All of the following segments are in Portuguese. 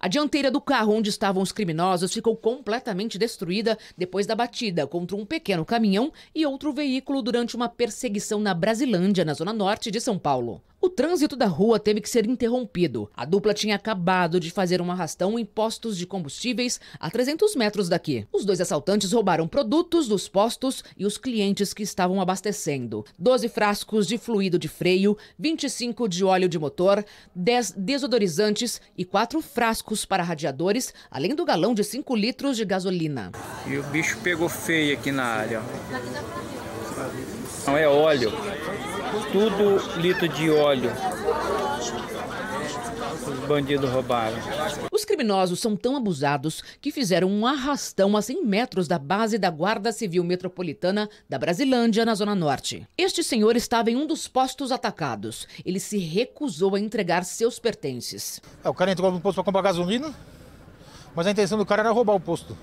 A dianteira do carro onde estavam os criminosos ficou completamente destruída depois da batida contra um pequeno caminhão e outro veículo durante uma perseguição na Brasilândia, na zona norte de São Paulo. O trânsito da rua teve que ser interrompido. A dupla tinha acabado de fazer um arrastão em postos de combustíveis a 300 metros daqui. Os dois assaltantes roubaram produtos dos postos e os clientes que estavam abastecendo. 12 frascos de fluido de freio, 25 de óleo de motor, 10 desodorizantes e 4 frascos para radiadores, além do galão de 5 litros de gasolina. E o bicho pegou feio aqui na área. Ó. Não é óleo. Tudo litro de óleo. Os bandidos roubaram. Os criminosos são tão abusados que fizeram um arrastão a 100 metros da base da Guarda Civil Metropolitana da Brasilândia, na Zona Norte. Este senhor estava em um dos postos atacados. Ele se recusou a entregar seus pertences. É, o cara entrou no posto para comprar gasolina, mas a intenção do cara era roubar o posto.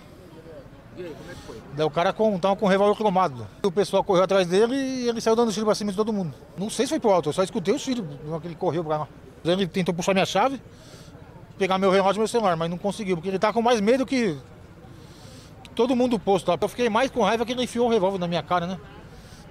E aí, como é que foi? Daí o cara com, tava com o revólver cromado. O pessoal correu atrás dele e ele saiu dando tiro pra cima de todo mundo. Não sei se foi pro alto, eu só escutei o tiro que ele correu pra lá. Ele tentou puxar minha chave, pegar meu relógio e meu celular, mas não conseguiu, porque ele tá com mais medo que todo mundo do posto. Eu fiquei mais com raiva que ele enfiou o revólver na minha cara, né?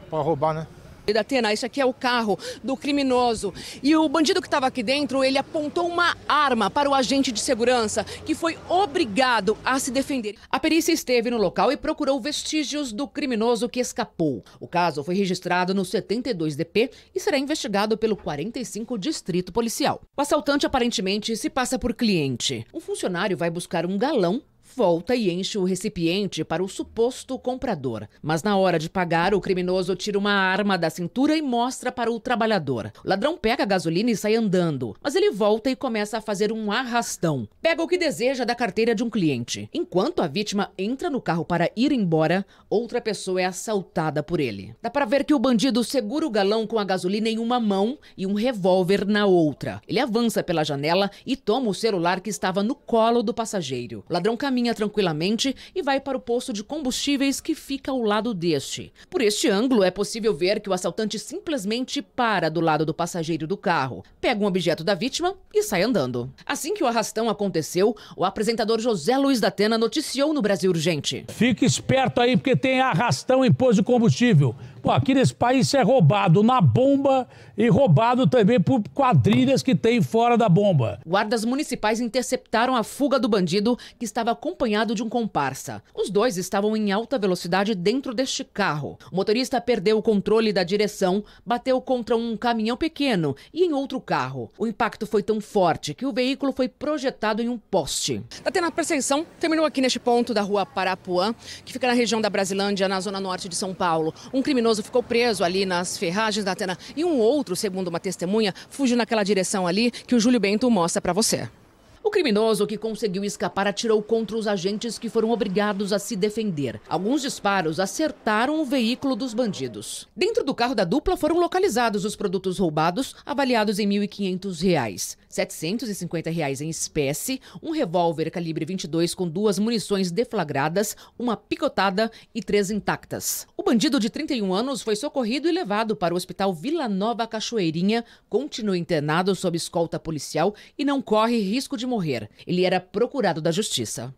Pra roubar, né? Datena, esse aqui é o carro do criminoso. E o bandido que estava aqui dentro, ele apontou uma arma para o agente de segurança, que foi obrigado a se defender. A perícia esteve no local e procurou vestígios do criminoso que escapou. O caso foi registrado no 72DP e será investigado pelo 45 Distrito Policial. O assaltante aparentemente se passa por cliente. Um funcionário vai buscar um galão volta e enche o recipiente para o suposto comprador. Mas na hora de pagar, o criminoso tira uma arma da cintura e mostra para o trabalhador. O ladrão pega a gasolina e sai andando, mas ele volta e começa a fazer um arrastão. Pega o que deseja da carteira de um cliente. Enquanto a vítima entra no carro para ir embora, outra pessoa é assaltada por ele. Dá para ver que o bandido segura o galão com a gasolina em uma mão e um revólver na outra. Ele avança pela janela e toma o celular que estava no colo do passageiro. O ladrão caminha caminha tranquilamente e vai para o posto de combustíveis que fica ao lado deste. Por este ângulo, é possível ver que o assaltante simplesmente para do lado do passageiro do carro, pega um objeto da vítima e sai andando. Assim que o arrastão aconteceu, o apresentador José Luiz da Atena noticiou no Brasil Urgente. Fique esperto aí, porque tem arrastão em posto de combustível. Pô, aqui nesse país é roubado na bomba e roubado também por quadrilhas que tem fora da bomba. Guardas municipais interceptaram a fuga do bandido que estava acompanhado de um comparsa. Os dois estavam em alta velocidade dentro deste carro. O motorista perdeu o controle da direção, bateu contra um caminhão pequeno e em outro carro. O impacto foi tão forte que o veículo foi projetado em um poste. Tá tendo a perseguição, terminou aqui neste ponto da rua Parapuã, que fica na região da Brasilândia, na zona norte de São Paulo. Um criminoso criminoso ficou preso ali nas ferragens da Atena e um outro, segundo uma testemunha, fugiu naquela direção ali que o Júlio Bento mostra para você criminoso que conseguiu escapar atirou contra os agentes que foram obrigados a se defender. Alguns disparos acertaram o veículo dos bandidos. Dentro do carro da dupla foram localizados os produtos roubados, avaliados em R$ 1.500, R$ 750 reais em espécie, um revólver calibre 22 com duas munições deflagradas, uma picotada e três intactas. O bandido de 31 anos foi socorrido e levado para o Hospital Vila Nova Cachoeirinha, continua internado sob escolta policial e não corre risco de morrer morrer. Ele era procurado da justiça.